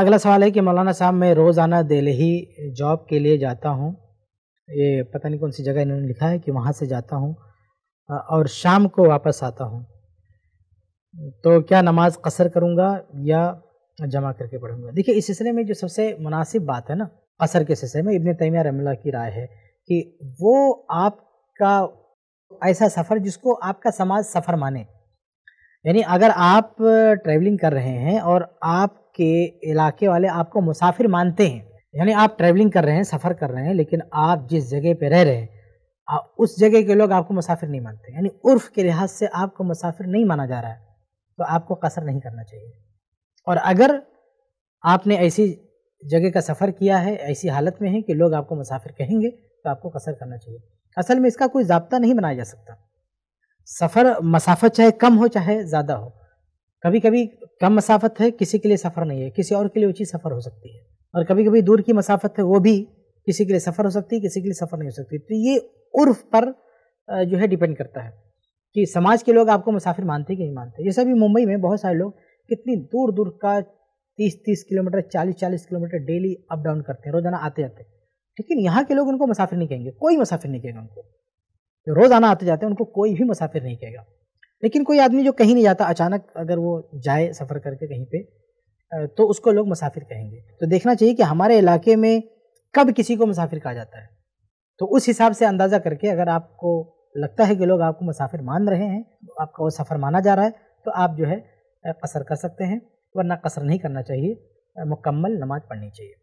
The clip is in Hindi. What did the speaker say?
अगला सवाल है कि मौलाना साहब मैं रोज़ाना दिल्ली जॉब के लिए जाता हूँ ये पता नहीं कौन सी जगह इन्होंने लिखा है कि वहाँ से जाता हूँ और शाम को वापस आता हूँ तो क्या नमाज कसर करूँगा या जमा करके पढ़ूँगा देखिए इस सिलसिले में जो सबसे मुनासिब बात है ना असर के सिलसिले में इबन तैमिया रमला की राय है कि वो आपका ऐसा सफ़र जिसको आपका समाज सफ़र माने यानी अगर आप ट्रैवलिंग कर रहे हैं और आपके इलाके वाले आपको मुसाफिर मानते हैं यानी आप ट्रैवलिंग कर रहे हैं सफ़र कर रहे हैं लेकिन आप जिस जगह पर रह रहे हैं उस जगह के लोग आपको मुसाफिर नहीं मानते यानी उर्फ के लिहाज से आपको मुसाफिर नहीं माना जा रहा है तो आपको कसर नहीं करना चाहिए और अगर आपने ऐसी जगह का सफ़र किया है ऐसी हालत में है कि लोग आपको मुसाफिर कहेंगे तो आपको कसर करना चाहिए असल में इसका कोई जबता नहीं बनाया जा सकता सफ़र मसाफत चाहे कम हो चाहे ज़्यादा हो कभी कभी कम मसाफत है किसी के लिए सफ़र नहीं है किसी और के लिए ऊँची सफ़र हो सकती है और कभी कभी दूर की मसाफत है वो भी किसी के लिए सफ़र हो सकती है किसी के लिए सफ़र नहीं हो सकती तो ये उर्फ पर जो है डिपेंड करता है कि समाज के लोग आपको मुसाफिर मानते कि नहीं मानते जैसे अभी मुंबई में बहुत सारे लोग कितनी दूर दूर का तीस तीस किलोमीटर चालीस चालीस किलोमीटर डेली अप डाउन करते हैं रोजाना आते जाते लेकिन यहाँ के लोग उनको मुसाफिर नहीं कहेंगे कोई मुसाफिर नहीं कहेगा उनको जो रोज़ाना आते जाते हैं उनको कोई भी मुसाफिर नहीं कहेगा लेकिन कोई आदमी जो कहीं नहीं जाता अचानक अगर वो जाए सफ़र करके कहीं पर तो उसको लोग मुसाफिर कहेंगे तो देखना चाहिए कि हमारे इलाके में कब किसी को मुसाफिर कहा जाता है तो उस हिसाब से अंदाज़ा करके अगर आपको लगता है कि लोग आपको मुसाफिर मान रहे हैं आपका वो सफ़र माना जा रहा है तो आप जो है कसर कर सकते हैं वरना कसर नहीं करना चाहिए मुकम्मल नमाज़ पढ़नी चाहिए